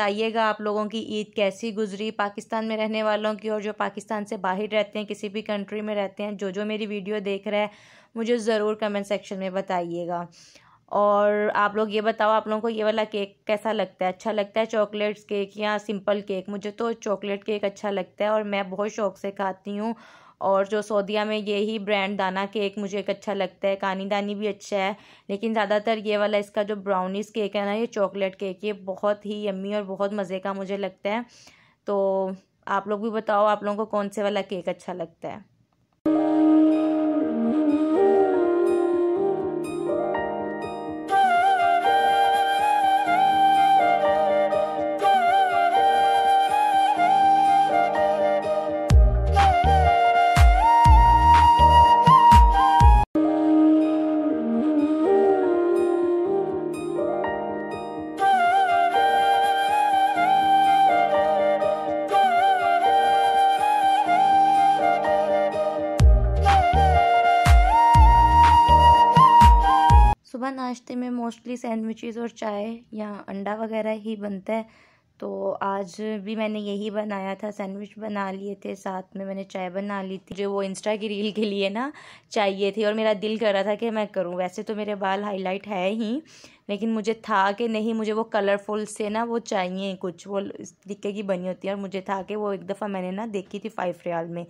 बताइएगा आप लोगों की ईद कैसी गुजरी पाकिस्तान में रहने वालों की और जो पाकिस्तान से बाहर रहते हैं किसी भी कंट्री में रहते हैं जो जो मेरी वीडियो देख रहा है मुझे ज़रूर कमेंट सेक्शन में बताइएगा और आप लोग ये बताओ आप लोगों को ये वाला केक कैसा लगता है अच्छा लगता है चॉकलेट्स केक या सिंपल केक मुझे तो चॉकलेट केक अच्छा लगता है और मैं बहुत शौक से खाती हूँ और जो सऊदिया में यही ब्रांड दाना केक मुझे एक अच्छा लगता है कानी दानी भी अच्छा है लेकिन ज़्यादातर ये वाला इसका जो ब्राउनीज़ केक है ना ये चॉकलेट केक ये बहुत ही यम्मी और बहुत मज़े का मुझे लगता है तो आप लोग भी बताओ आप लोगों को कौन से वाला केक अच्छा लगता है सुबह नाश्ते में मोस्टली सैंडविचेस और चाय या अंडा वगैरह ही बनता है तो आज भी मैंने यही बनाया था सैंडविच बना लिए थे साथ में मैंने चाय बना ली थी जो वो इंस्टा की रील के लिए ना चाहिए थी और मेरा दिल कर रहा था कि मैं करूँ वैसे तो मेरे बाल हाईलाइट है ही लेकिन मुझे था कि नहीं मुझे वो कलरफुल से ना वो चाहिए कुछ वो इस तरीके की बनी होती है और मुझे था कि वो एक दफ़ा मैंने ना देखी थी फाइव रियाल में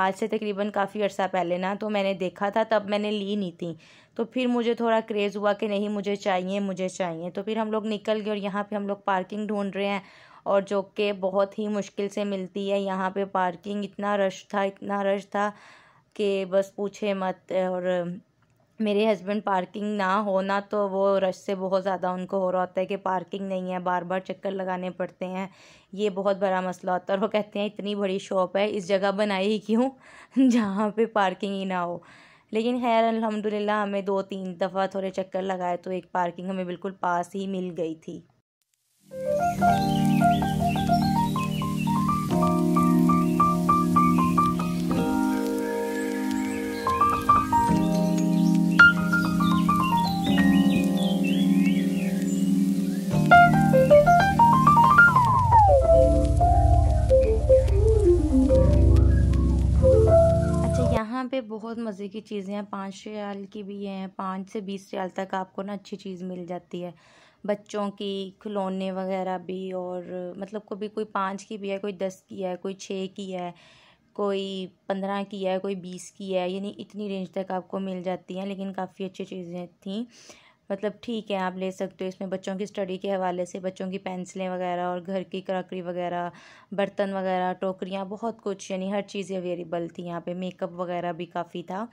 आज से तकरीबन काफ़ी अर्सा पहले ना तो मैंने देखा था तब मैंने ली नहीं थी तो फिर मुझे थोड़ा क्रेज़ हुआ कि नहीं मुझे चाहिए मुझे चाहिए तो फिर हम लोग निकल गए और यहाँ पे हम लोग पार्किंग ढूंढ रहे हैं और जो कि बहुत ही मुश्किल से मिलती है यहाँ पे पार्किंग इतना रश था इतना रश था कि बस पूछे मत और मेरे हस्बैंड पार्किंग ना होना तो वो रश से बहुत ज़्यादा उनको हो रहा होता है कि पार्किंग नहीं है बार बार चक्कर लगाने पड़ते हैं ये बहुत बड़ा मसला होता है और वो कहते हैं इतनी बड़ी शॉप है इस जगह बनाई क्यों जहाँ पे पार्किंग ही ना हो लेकिन खैर अल्हम्दुलिल्लाह हमें दो तीन दफ़ा थोड़े चक्कर लगाए तो एक पार्किंग हमें बिल्कुल पास ही मिल गई थी बहुत मज़े की चीज़ें हैं पाँच रियाल की भी हैं पाँच से बीस रियाल तक आपको ना अच्छी चीज़ मिल जाती है बच्चों की खिलौने वगैरह भी और मतलब कभी कोई पाँच की भी है कोई दस की है कोई छः की है कोई पंद्रह की है कोई बीस की है यानी इतनी रेंज तक आपको मिल जाती हैं लेकिन काफ़ी अच्छी चीज़ें थी मतलब ठीक है आप ले सकते हो इसमें बच्चों की स्टडी के हवाले से बच्चों की पेंसिलें वगैरह और घर की क्रॉकरी वगैरह बर्तन वगैरह टोकरियाँ बहुत कुछ यानी हर चीज़ अवेलेबल थी यहाँ पे मेकअप वगैरह भी काफ़ी था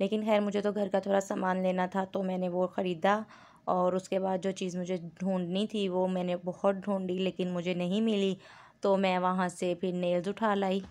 लेकिन खैर मुझे तो घर का थोड़ा सामान लेना था तो मैंने वो ख़रीदा और उसके बाद जो चीज़ मुझे ढूँढनी थी वो मैंने बहुत ढूँढी लेकिन मुझे नहीं मिली तो मैं वहाँ से फिर नेल्स उठा लाई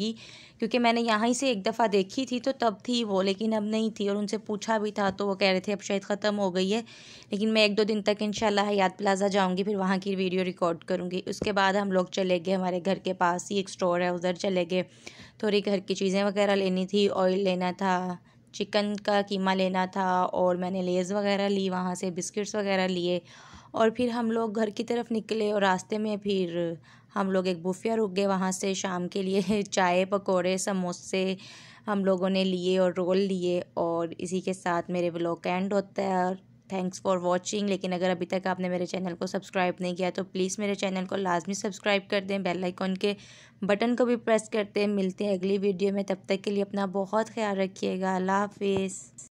क्योंकि मैंने यहाँ ही से एक दफ़ा देखी थी तो तब थी वो लेकिन अब नहीं थी और उनसे पूछा भी था तो वो कह रहे थे अब शायद ख़त्म हो गई है लेकिन मैं एक दो दिन तक इंशाल्लाह हयात प्लाजा जाऊँगी फिर वहाँ की वीडियो रिकॉर्ड करूँगी उसके बाद हम लोग चले गए हमारे घर के पास ही एक स्टोर है उधर चले गए थोड़ी घर की चीज़ें वगैरह लेनी थी ऑयल लेना था चिकन का कीमा लेना था और मैंने लेज़ वगैरह ली वहाँ से बिस्किट्स वगैरह लिए और फिर हम लोग घर की तरफ निकले और रास्ते में फिर हम लोग एक बुफिया रुक गए वहाँ से शाम के लिए चाय पकौड़े समोसे हम लोगों ने लिए और रोल लिए और इसी के साथ मेरे ब्लॉग का एंड होता है और थैंक्स फॉर वॉचिंग लेकिन अगर अभी तक आपने मेरे चैनल को सब्सक्राइब नहीं किया तो प्लीज़ मेरे चैनल को लाजमी सब्सक्राइब कर दें बेल आइकॉन के बटन को भी प्रेस करते हैं मिलते हैं अगली वीडियो में तब तक के लिए अपना बहुत ख्याल रखिएगा अल्लाह हाफिज़